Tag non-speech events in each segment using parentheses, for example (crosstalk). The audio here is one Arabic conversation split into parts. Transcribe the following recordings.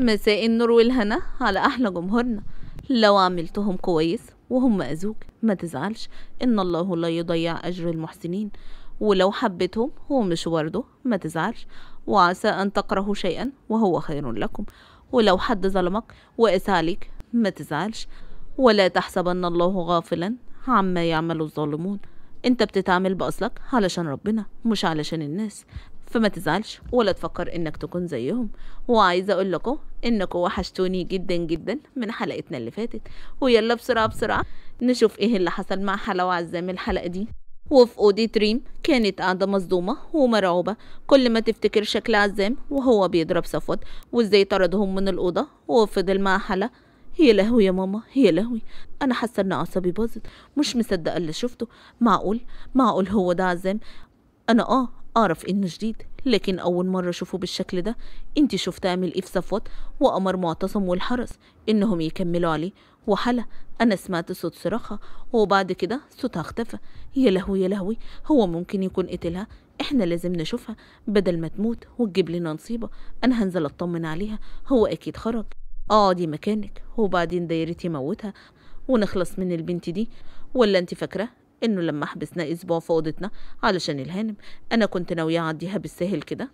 مساء النور والهنا على أحلى جمهورنا لو عملتهم كويس وهم أذوك ما تزعلش إن الله لا يضيع أجر المحسنين ولو حبتهم هو مش ورده ما تزعلش وعسى أن تكرهوا شيئا وهو خير لكم ولو حد ظلمك وقس عليك ما تزعلش ولا تحسبن الله غافلا عما يعمل الظالمون انت بتتعامل بأصلك علشان ربنا مش علشان الناس فما تزعلش ولا تفكر انك تكون زيهم وعايزه اقول لكم انكم وحشتوني جدا جدا من حلقتنا اللي فاتت ويلا بسرعه بسرعه نشوف ايه اللي حصل مع حلاوه عزام الحلقه دي وفي أوضة ريم كانت قاعدة مصدومة ومرعوبة كل ما تفتكر شكل عزام وهو بيضرب صفوت وازاي طردهم من الأوضة وفضل مع حلا يا لهوي يا ماما يا لهوي أنا حاسة إن أعصابي باظت مش مصدقة اللي شفته معقول معقول هو ده عزام أنا آه أعرف إنه جديد لكن أول مرة أشوفه بالشكل ده أنت شفت أمل إيه في صفوت وأمر معتصم والحرس إنهم يكملوا عليه وحلا أنا سمعت صوت صراخها وبعد كده صوتها اختفى يا لهوي يا لهوي هو ممكن يكون قتلها احنا لازم نشوفها بدل ما تموت وتجيب لنا نصيبة أنا هنزل أطمن عليها هو أكيد خرج اقعدي آه، مكانك وبعدين دايرتي موتها ونخلص من البنت دي ولا انت فاكرة انه لما حبسنا اسبوع في اوضتنا علشان الهانم انا كنت ناويه اعديها بالسهل كده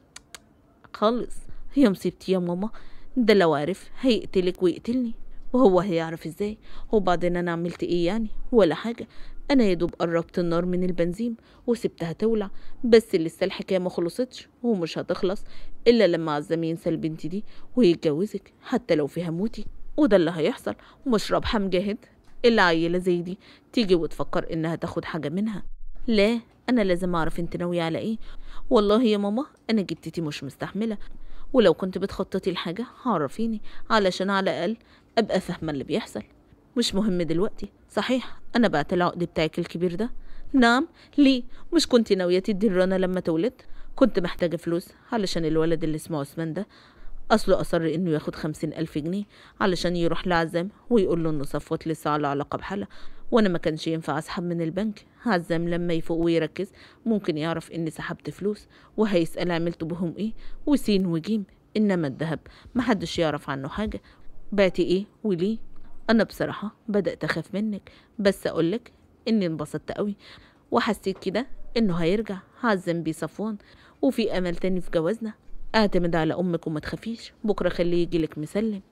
خالص يوم مصيبتي يا ماما ده لو عارف هيقتلك ويقتلني وهو هيعرف ازاي وبعدين انا عملت ايه يعني ولا حاجه انا يا دوب قربت النار من البنزين وسبتها تولع بس لسه الحكايه ما خلصتش ومش هتخلص الا لما عزام ينسى البنت دي ويتجوزك حتى لو فيها موتي وده اللي هيحصل ومش رابحه مجاهد العيلة زي دي تيجي وتفكر إنها تاخد حاجة منها لا أنا لازم أعرف أنت ناوية على إيه والله يا ماما أنا جدتي مش مستحملة ولو كنت بتخططي لحاجة عرفيني علشان على الأقل أبقى فاهمة اللي بيحصل مش مهم دلوقتي صحيح أنا بعت العقد بتاعك الكبير ده نعم ليه مش كنت ناوية تدي الرنا لما تولد كنت محتاجة فلوس علشان الولد اللي اسمه عثمان ده أصله أصر إنه ياخد خمسين ألف جنيه علشان يروح لعزام ويقول له إنه صفوت لسه على علاقة بحالة وأنا ما كانش ينفع أسحب من البنك عزام لما يفوق ويركز ممكن يعرف إني سحبت فلوس وهيسأل عملت بهم إيه وسين وجيم إنما الذهب محدش يعرف عنه حاجة بعتي إيه وليه أنا بصراحة بدأت أخاف منك بس أقولك إني انبسطت قوي وحسيت كده إنه هيرجع عزام بيه صفوان وفي أمل تاني في جوازنا اعتمد على أمك وما تخافيش بكرة خليه يجيلك مسلم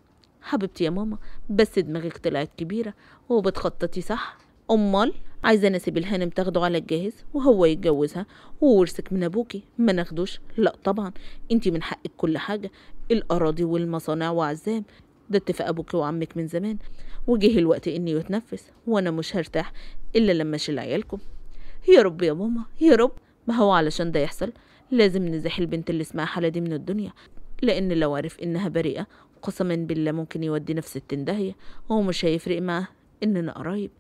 حبيبتي يا ماما بس دماغك طلعت كبيرة وبتخططي صح أمال عايزة نسيب الهانم تاخده على الجاهز وهو يتجوزها وورثك من أبوكي ما ناخدوش لا طبعا انتي من حقك كل حاجة الأراضي والمصانع وعزام ده اتفاق ابوكي وعمك من زمان وجه الوقت إني اتنفس وأنا مش هرتاح إلا لما أشيل عيالكم يا رب يا ماما يا رب ما هو علشان ده يحصل لازم نزاح البنت اللي اسمها حالة دي من الدنيا لأن لو عرف إنها بريئة قسما بالله ممكن يودي نفس ستين داهية هو مش هيفرق معاه إننا قرايب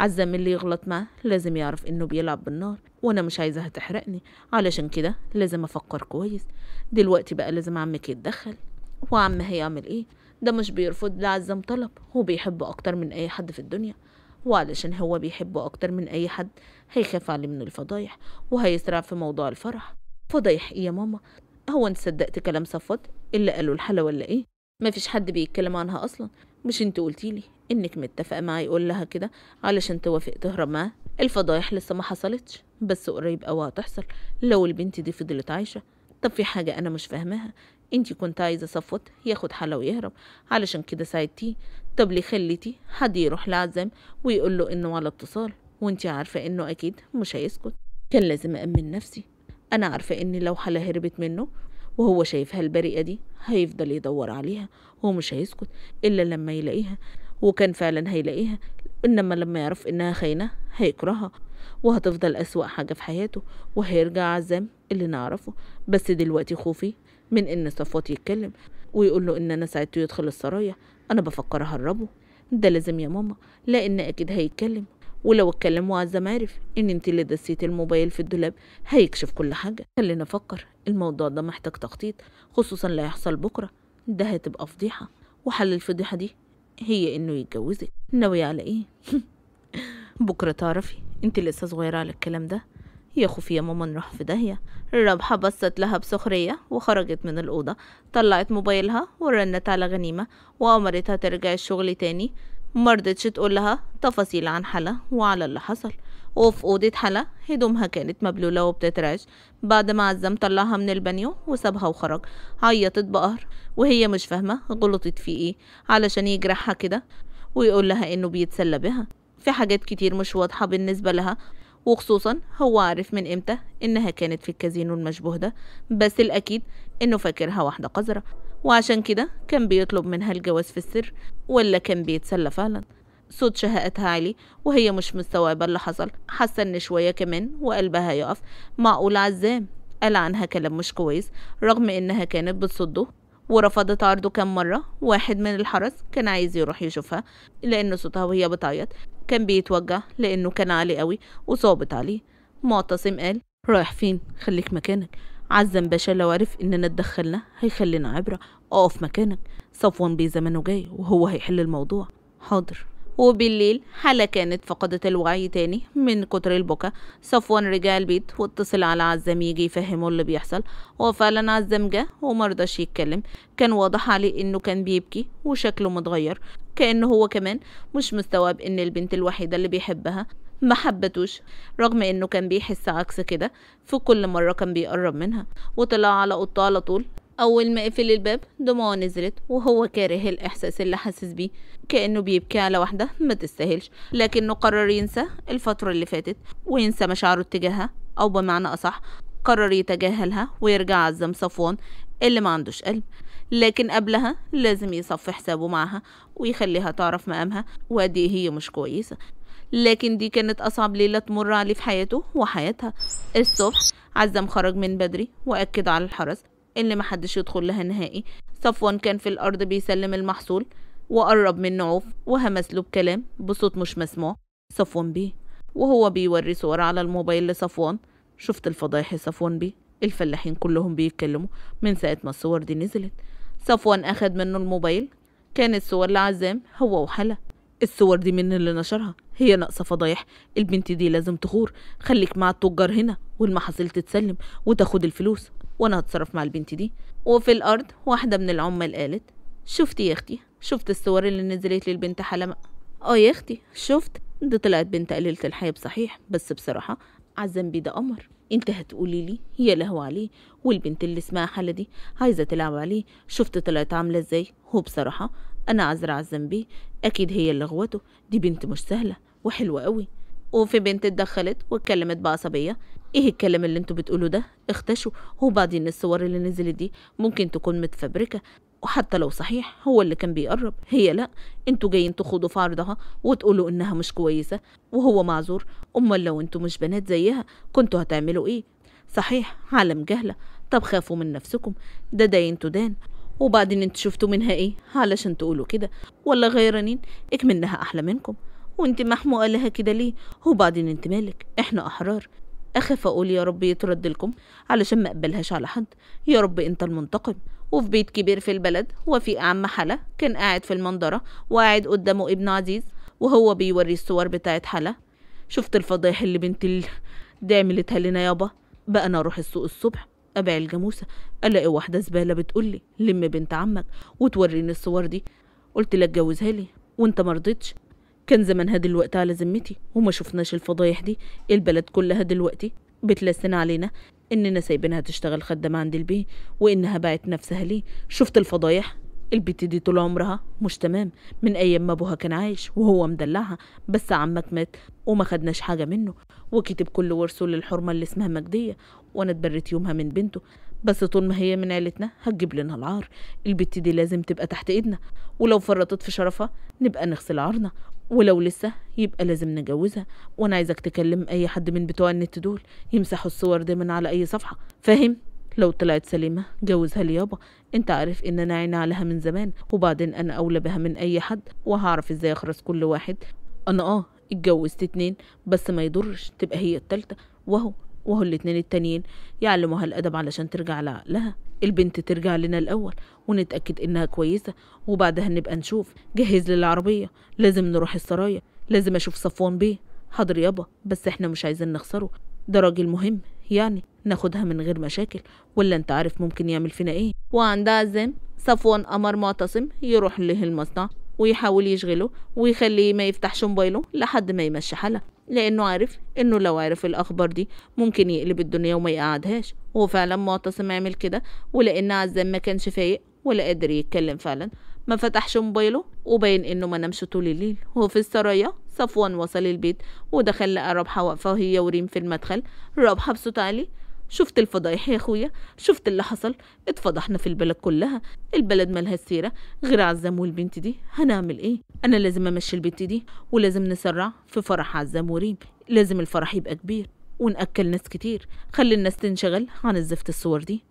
عزام اللي يغلط معاه لازم يعرف إنه بيلعب بالنار وأنا مش عايزة تحرقني علشان كده لازم أفكر كويس دلوقتي بقى لازم عمك يتدخل وعم هيعمل إيه ده مش بيرفض لعزام عزام طلب هو بيحبه أكتر من أي حد في الدنيا وعلشان هو بيحبه أكتر من أي حد هيخاف عليه من الفضايح وهيسرع في موضوع الفرح فضايح ايه يا ماما هو انت صدقت كلام صفوت اللي قاله الحلا ولا ايه مفيش حد بيتكلم عنها اصلا مش انت قلتيلي انك متفقه معاه يقول لها كده علشان توافق تهرب معاه الفضايح لسه ما حصلتش بس قريب قوي هتحصل لو البنت دي فضلت عايشه طب في حاجه انا مش فاهماها انت كنت عايزه صفوت ياخد حلا ويهرب علشان كده ساعدتيه طب ليه خليتي حد يروح لعزام ويقول له انه على اتصال وانت عارفه انه اكيد مش هيسكت كان لازم أأمن نفسي أنا عارفة إن لو حلا هربت منه وهو شايفها البريئة دي هيفضل يدور عليها هو مش هيسكت إلا لما يلاقيها وكان فعلا هيلاقيها إنما لما يعرف إنها خاينة هيكرهها وهتفضل أسوأ حاجة في حياته وهيرجع عزام اللي نعرفه بس دلوقتي خوفي من إن صفوت يتكلم ويقول له إن أنا ساعدته يدخل السرايا أنا بفكر أهربه ده لازم يا ماما لأن أكيد هيتكلم ولو اتكلم على عرف ان انت اللي دسيتي الموبايل في الدولاب هيكشف كل حاجة خلينا نفكر الموضوع ده محتاج تخطيط خصوصا اللي هيحصل بكرة ده هتبقى فضيحة وحل الفضيحة دي هي انه يتجوزك ناوية على ايه (laughs) بكرة تعرفي انت لسه صغيرة على الكلام ده يا خوفي يا ماما نروح في داهية الرابحة بصت لها بسخرية وخرجت من الأوضة طلعت موبايلها ورنت على غنيمة وأمرتها ترجع الشغل تاني مرضتش تقول لها تفاصيل عن حلا وعلى اللي حصل وفي أوضة حلا هدومها كانت مبلولة وبتترعش بعد ما عزام طلعها من البانيو وسابها وخرج عيطت بقهر وهي مش فاهمة غلطت في ايه علشان يجرحها كده ويقول لها انه بيتسلى بها في حاجات كتير مش واضحة بالنسبة لها وخصوصا هو عارف من امتى انها كانت في الكازينو المشبوه ده بس الاكيد انه فاكرها واحدة قذرة وعشان كده كان بيطلب منها الجواز في السر ولا كان بيتسلى فعلا صوت شهقتها علي وهي مش مستوعبة اللي حصل حاسة إن شوية كمان وقلبها يقف معقول عزام قال عنها كلام مش كويس رغم إنها كانت بتصده ورفضت عرضه كام مرة واحد من الحرس كان عايز يروح يشوفها لأن صوتها وهي بتعيط كان بيتوجع لأنه كان عالي قوي وصابت عليه معتصم قال رايح فين خليك مكانك عزم باشا لو عرف اننا اتدخلنا هيخلينا عبره اقف مكانك صفوان بيه زمانه جاي وهو هيحل الموضوع حاضر وبالليل حالة كانت فقدت الوعي تاني من كتر البكا صفوان رجع البيت واتصل على عزام يجي يفهمه اللي بيحصل وفعلا عزام جه ومرضاش يتكلم كان واضح عليه انه كان بيبكي وشكله متغير كأنه هو كمان مش مستوعب ان البنت الوحيدة اللي بيحبها ما حبتوش رغم انه كان بيحس عكس كده في كل مرة كان بيقرب منها وطلع على اوضته على طول أول ما قفل الباب دموعه نزلت وهو كاره الإحساس اللي حاسس بيه كأنه بيبكي على واحدة ما تستاهلش لكنه قرر ينسى الفترة اللي فاتت وينسى مشاعره تجاهها أو بمعنى أصح قرر يتجاهلها ويرجع عزم صفوان اللي ما عندوش قلب لكن قبلها لازم يصفي حسابه معها ويخليها تعرف مقامها وقد إيه هي مش كويسة لكن دي كانت أصعب ليلة تمر عليه في حياته وحياتها الصبح عزم خرج من بدري وأكد على الحرس اللي محدش يدخل لها نهائي صفوان كان في الأرض بيسلم المحصول وقرب من نعوف وهمس له بكلام بصوت مش مسموع صفوان بيه وهو بيوري صور على الموبايل لصفوان شفت الفضايح صفوان بيه الفلاحين كلهم بيتكلموا من ساعة ما الصور دي نزلت صفوان أخد منه الموبايل كانت صور لعزام هو وحلا الصور دي من اللي نشرها هي ناقصه فضايح البنت دي لازم تغور خليك مع التجار هنا والمحاصيل تتسلم وتاخد الفلوس وانا هتصرف مع البنت دي وفي الارض واحده من العمال قالت شفتي يا اختي شفت الصور اللي نزلت للبنت حلمة اه يا اختي شفت دي طلعت بنت قليلة الحياة صحيح بس بصراحة عالذنب ده قمر انت هتقولي لي يا لهو عليه والبنت اللي اسمها حلا دي عايزه تلعب عليه شفت طلعت عامله ازاي هو بصراحه أنا عذرا الزنبي أكيد هي اللي غوته دي بنت مش سهلة وحلوة قوي وفي بنت اتدخلت واتكلمت بعصبية ايه الكلام اللي انتوا بتقولوا ده اختشوا وبعدين الصور اللي نزلت دي ممكن تكون متفبركة وحتى لو صحيح هو اللي كان بيقرب هي لا انتوا جايين تخوضوا في عرضها وتقولوا انها مش كويسة وهو معذور امال لو انتوا مش بنات زيها كنتوا هتعملوا ايه صحيح عالم جهلة طب خافوا من نفسكم ده داين تدان وبعدين انت شفتوا منها ايه علشان تقولوا كده ولا غيرانين اك احلى منكم وانت محموقه لها كده ليه وبعدين انت مالك احنا احرار اخاف اقول يا رب يترد لكم علشان ما اقبلهاش على حد يا رب انت المنتقم وفي بيت كبير في البلد وفي عم حلا كان قاعد في المنظره وقاعد قدامه ابن عزيز وهو بيوري الصور بتاعه حلا شفت الفضايح اللي بنت ال... دي عملتها لنا يابا بقى انا اروح السوق الصبح أبيع الجاموسة ألاقي واحدة زبالة بتقولي لم بنت عمك وتوريني الصور دي قلت لك جوزها لي وانت مرضتش كان زمانها دلوقتي على ذمتي وما شفناش الفضايح دي البلد كلها دلوقتي بتلسن علينا اننا سايبينها تشتغل خدامة عند البيه وانها باعت نفسها ليه شفت الفضايح البت دي طول عمرها مش تمام من ايام ما ابوها كان عايش وهو مدلعها بس عمك مات وما خدناش حاجه منه وكتب كل ورثه للحرمه اللي اسمها مجديه وانا اتبريت يومها من بنته بس طول ما هي من عيلتنا هتجيب لنا العار البت دي لازم تبقى تحت ايدنا ولو فرطت في شرفها نبقى نغسل عارنا ولو لسه يبقى لازم نجوزها وانا عايزك تكلم اي حد من بتوع النت دول يمسحوا الصور دي من على اي صفحه فاهم لو طلعت سليمة جوزها لي يابا انت عارف ان انا عيني عليها من زمان وبعدين انا اولى بها من اي حد وهعرف ازاي اخرس كل واحد انا اه اتجوزت اتنين بس ما يضرش تبقى هي التالتة وهو وهو الاتنين التانيين يعلموها الادب علشان ترجع لعقلها البنت ترجع لنا الاول ونتاكد انها كويسه وبعدها نبقى نشوف جهز لي العربيه لازم نروح السرايا لازم اشوف صفوان بيه حاضر يابا بس احنا مش عايزين نخسره ده راجل مهم يعني ناخدها من غير مشاكل ولا انت عارف ممكن يعمل فينا ايه وعندها زين صفوان قمر معتصم يروح له المصنع ويحاول يشغله ويخليه ما يفتحش موبايله لحد ما يمشي حالها لانه عارف انه لو عرف الاخبار دي ممكن يقلب الدنيا وما يقعدهاش وفعلا معتصم عمل كده ولان عزام ما كانش فايق ولا قادر يتكلم فعلا ما فتحش موبايله وبين انه ما نامش طول الليل وفي السرايا صفوان وصل البيت ودخل لقى رابحه واقفه هي وريم في المدخل رابحه بصوت عالي شفت الفضايح يا اخويا شفت اللي حصل اتفضحنا في البلد كلها البلد مالها السيره غير عزام والبنت دي هنعمل ايه انا لازم امشي البنت دي ولازم نسرع في فرح عزام وريم لازم الفرح يبقى كبير ونأكل ناس كتير خلي الناس تنشغل عن الزفت الصور دي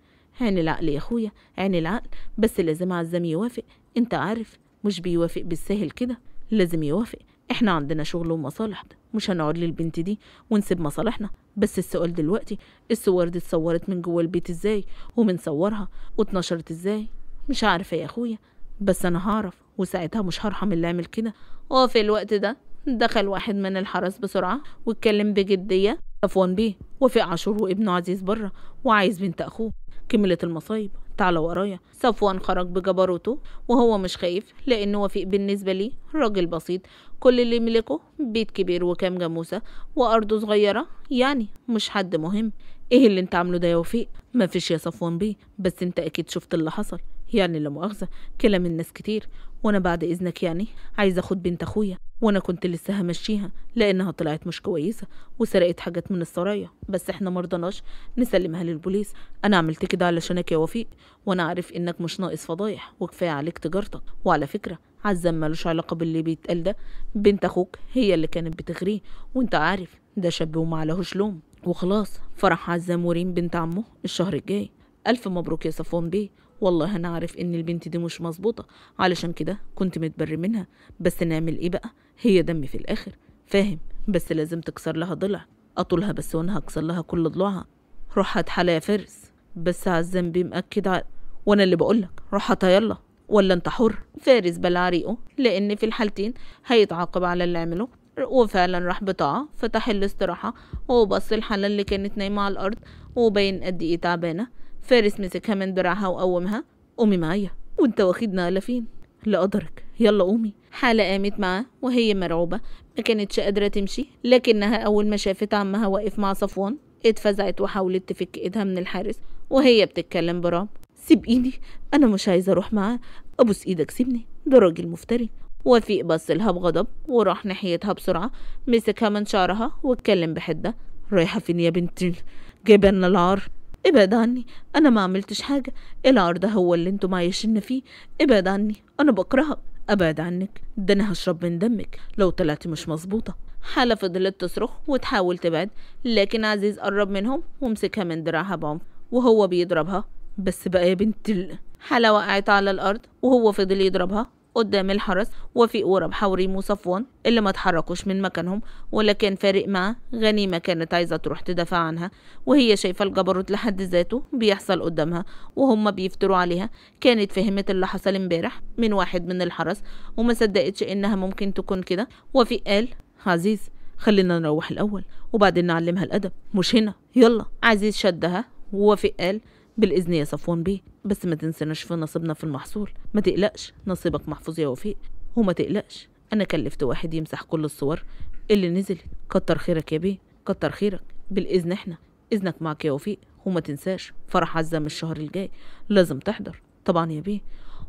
عين العقل يا اخويا عين العقل بس لازم عزام يوافق انت عارف مش بيوافق بالسهل كده لازم يوافق احنا عندنا شغل ومصالح مش هنقعد للبنت دي ونسيب مصالحنا بس السؤال دلوقتي الصور دي اتصورت من جوه البيت ازاي ومن صورها واتنشرت ازاي مش عارفه يا اخويا بس انا هعرف وساعتها مش هرحم اللي عمل كده وفي الوقت ده دخل واحد من الحرس بسرعه واتكلم بجديه صفوان بيه وفي عاشور وابنه عزيز بره وعايز بنت اخوه كملت المصايب تعالى ورايا صفوان خرج بجبروته وهو مش خايف لأن وفيق بالنسبة لي راجل بسيط كل اللي يملكه بيت كبير وكام جاموسة وأرضه صغيرة يعني مش حد مهم ايه اللي انت عامله ده يا وفيق مفيش يا صفوان بيه بس انت اكيد شفت اللي حصل يعني لا مؤاخذة كلام الناس كتير وانا بعد اذنك يعني عايزه اخد بنت اخويا وانا كنت لسه همشيها لانها طلعت مش كويسه وسرقت حاجات من السرايا بس احنا مرضناش نسلمها للبوليس انا عملت كده علشانك يا وفيق وانا عارف انك مش ناقص فضايح وكفايه عليك تجارتك وعلى فكره عزام ملوش علاقه باللي بيتقال ده بنت اخوك هي اللي كانت بتغريه وانت عارف ده شاب وما عليهوش لوم وخلاص فرح عزام وريم بنت عمه الشهر الجاي ألف مبروك يا صفوان بيه والله انا عارف ان البنت دي مش مظبوطه علشان كده كنت متبر منها بس نعمل ايه بقى هي دمي في الاخر فاهم بس لازم تكسر لها ضلع اطولها بس وانا هكسر لها كل ضلوعها روح هتحلى يا فارس بس على الذنب مأكد ع... وانا اللي بقولك روح هاتها يلا ولا انت حر فارس بلع ريقه لان في الحالتين هيتعاقب على اللي عمله وفعلا راح بطاعة فتح الاستراحة وبص الحالة اللي كانت نايمة على الأرض وباين قد ايه تعبانة فارس مسكها من دراعها وقومها قومي معايا وانت واخدنا لا لقدرك يلا قومي حالة قامت معاه وهي مرعوبة ما كانتش قادرة تمشي لكنها أول ما شافت عمها واقف مع صفوان اتفزعت وحاولت تفك ايدها من الحارس وهي بتتكلم برعب سيب ايدي انا مش عايزه اروح معاه ابوس ايدك سيبني ده راجل مفتري وفيق بص لها بغضب وراح ناحيتها بسرعه مسكها من شعرها واتكلم بحده رايحه فين يا بنتي لنا العار ابعد عني انا ما عملتش حاجه العرض هو اللي انتوا معيشين فيه ابعد عني انا بكرهك ابعد عنك ده انا هشرب من دمك لو طلعتي مش مظبوطه حالة فضلت تصرخ وتحاول تبعد لكن عزيز قرب منهم ومسكها من دراعها بعنف وهو بيضربها بس بقى يا بنت ال... حالة وقعت على الأرض وهو فضل يضربها قدام الحرس وفي ورب حوري وصفوان اللي ما تحركوش من مكانهم ولا كان فارق معاه غنيمة كانت عايزة تروح تدافع عنها وهي شايفة الجبروت لحد ذاته بيحصل قدامها وهم بيفتروا عليها كانت فهمت اللي حصل امبارح من واحد من الحرس وما صدقتش انها ممكن تكون كده وفي قال عزيز خلينا نروح الأول وبعدين نعلمها الأدب مش هنا يلا عزيز شدها ووافق قال بالاذن يا صفوان بيه بس ما تنسناش في نصيبنا في المحصول ما تقلقش نصيبك محفوظ يا وفيق وما تقلقش انا كلفت واحد يمسح كل الصور اللي نزلت كتر خيرك يا بيه كتر خيرك بالاذن احنا اذنك معك يا وفيق وما تنساش فرح عزام الشهر الجاي لازم تحضر طبعا يا بيه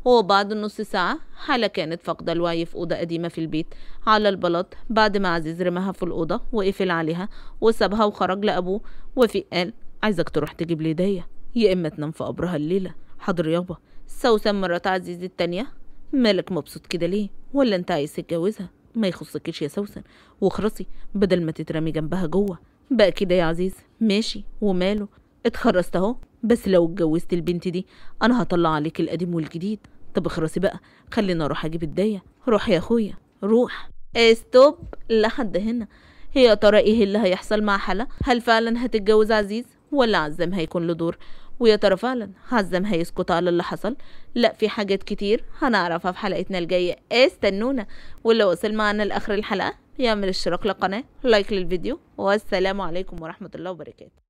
وبعد نص ساعة حالة كانت فاقدة الوعي في أوضة قديمة في البيت على البلاط بعد ما عزيز رماها في الأوضة وقفل عليها وسابها وخرج لأبوه وفي قال عايزك تروح تجيب لي هدية يا إما تنام في قبرها الليلة حاضر يابا سوسن مرات عزيز التانية مالك مبسوط كده ليه ولا انت عايز تتجوزها ما يخصكيش يا سوسن واخرصي بدل ما تترمي جنبها جوه بقى كده يا عزيز ماشي وماله اتخرست اهو بس لو اتجوزت البنت دي انا هطلع عليك القديم والجديد طب اخرصي بقى خلينا اروح اجيب الدايه روح يا اخويا روح استوب إيه، لحد هنا هي ترى ايه اللي هيحصل مع حلا هل فعلا هتتجوز عزيز ولا عزام هيكون له دور ويا ترى فعلا عزام هيسكت على اللي حصل لا في حاجات كتير هنعرفها في حلقتنا الجايه استنونا واللي وصل معنا لاخر الحلقه يعمل اشتراك للقناه لايك للفيديو والسلام عليكم ورحمه الله وبركاته